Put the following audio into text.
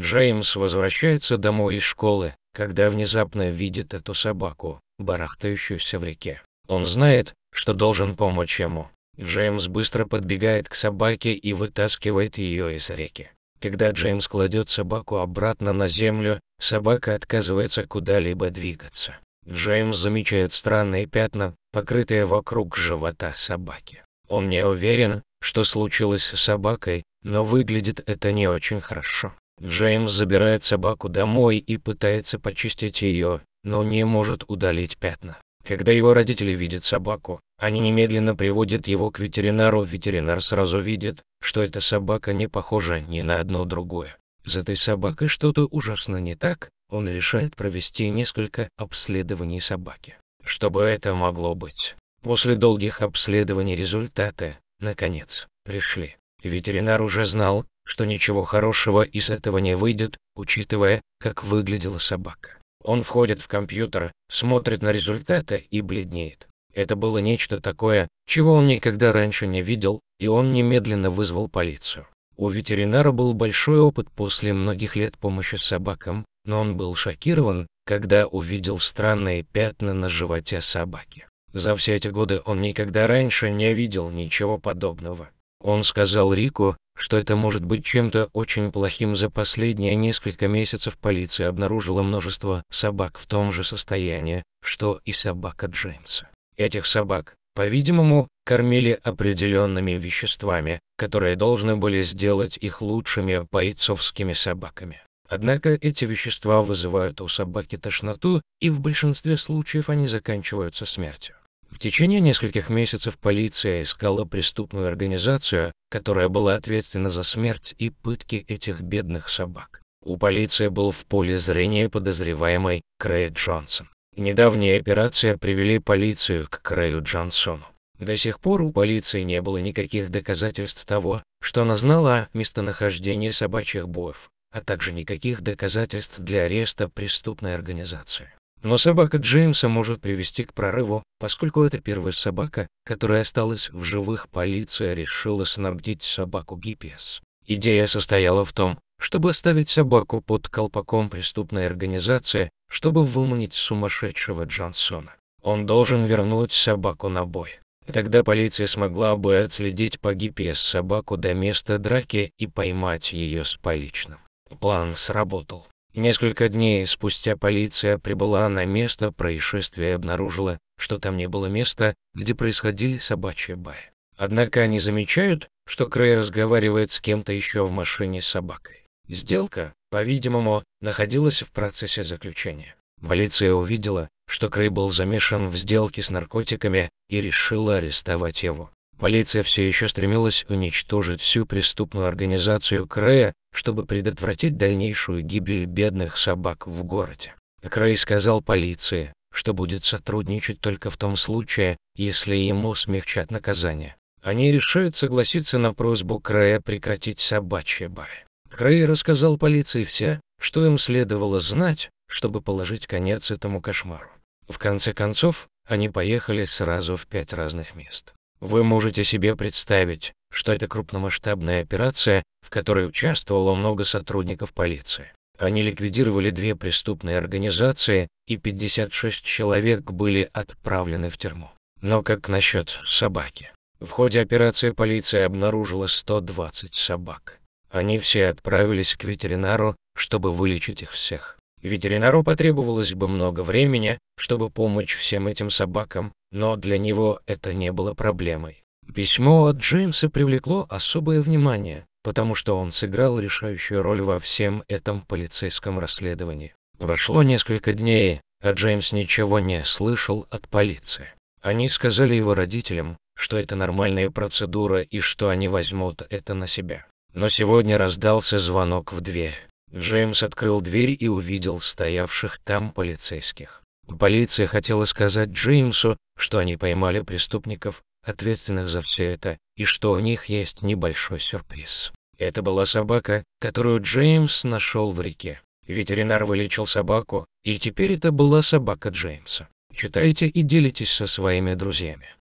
Джеймс возвращается домой из школы, когда внезапно видит эту собаку, барахтающуюся в реке. Он знает, что должен помочь ему. Джеймс быстро подбегает к собаке и вытаскивает ее из реки. Когда Джеймс кладет собаку обратно на землю, собака отказывается куда-либо двигаться. Джеймс замечает странные пятна, покрытые вокруг живота собаки. Он не уверен, что случилось с собакой, но выглядит это не очень хорошо. Джеймс забирает собаку домой и пытается почистить ее, но не может удалить пятна. Когда его родители видят собаку, они немедленно приводят его к ветеринару. Ветеринар сразу видит, что эта собака не похожа ни на одно другое. С этой собакой что-то ужасно не так, он решает провести несколько обследований собаки. Что бы это могло быть? После долгих обследований результаты, наконец, пришли. Ветеринар уже знал, что ничего хорошего из этого не выйдет, учитывая, как выглядела собака. Он входит в компьютер, смотрит на результаты и бледнеет. Это было нечто такое, чего он никогда раньше не видел, и он немедленно вызвал полицию. У ветеринара был большой опыт после многих лет помощи собакам, но он был шокирован, когда увидел странные пятна на животе собаки. За все эти годы он никогда раньше не видел ничего подобного. Он сказал Рику, что это может быть чем-то очень плохим. За последние несколько месяцев полиция обнаружила множество собак в том же состоянии, что и собака Джеймса. Этих собак, по-видимому, кормили определенными веществами, которые должны были сделать их лучшими бойцовскими собаками. Однако эти вещества вызывают у собаки тошноту, и в большинстве случаев они заканчиваются смертью. В течение нескольких месяцев полиция искала преступную организацию, которая была ответственна за смерть и пытки этих бедных собак. У полиции был в поле зрения подозреваемый Крей Джонсон. Недавние операции привели полицию к Крею Джонсону. До сих пор у полиции не было никаких доказательств того, что она знала о местонахождении собачьих боев, а также никаких доказательств для ареста преступной организации. Но собака Джеймса может привести к прорыву, поскольку это первая собака, которая осталась в живых, полиция решила снабдить собаку GPS. Идея состояла в том, чтобы оставить собаку под колпаком преступной организации, чтобы выманить сумасшедшего Джонсона. Он должен вернуть собаку на бой. Тогда полиция смогла бы отследить по GPS собаку до места драки и поймать ее с поличным. План сработал. Несколько дней спустя полиция прибыла на место происшествия и обнаружила, что там не было места, где происходили собачьи баи. Однако они замечают, что Крей разговаривает с кем-то еще в машине с собакой. Сделка, по-видимому, находилась в процессе заключения. Полиция увидела, что Крей был замешан в сделке с наркотиками и решила арестовать его. Полиция все еще стремилась уничтожить всю преступную организацию Крея, чтобы предотвратить дальнейшую гибель бедных собак в городе. Крей сказал полиции, что будет сотрудничать только в том случае, если ему смягчат наказание. Они решают согласиться на просьбу Крея прекратить собачье бай. Крей рассказал полиции все, что им следовало знать, чтобы положить конец этому кошмару. В конце концов, они поехали сразу в пять разных мест. Вы можете себе представить, что это крупномасштабная операция, в которой участвовало много сотрудников полиции. Они ликвидировали две преступные организации, и 56 человек были отправлены в тюрьму. Но как насчет собаки? В ходе операции полиция обнаружила 120 собак. Они все отправились к ветеринару, чтобы вылечить их всех. Ветеринару потребовалось бы много времени, чтобы помочь всем этим собакам, но для него это не было проблемой. Письмо от Джеймса привлекло особое внимание, потому что он сыграл решающую роль во всем этом полицейском расследовании. Прошло несколько дней, а Джеймс ничего не слышал от полиции. Они сказали его родителям, что это нормальная процедура и что они возьмут это на себя. Но сегодня раздался звонок в дверь. Джеймс открыл дверь и увидел стоявших там полицейских. Полиция хотела сказать Джеймсу, что они поймали преступников, ответственных за все это, и что у них есть небольшой сюрприз. Это была собака, которую Джеймс нашел в реке. Ветеринар вылечил собаку, и теперь это была собака Джеймса. Читайте и делитесь со своими друзьями.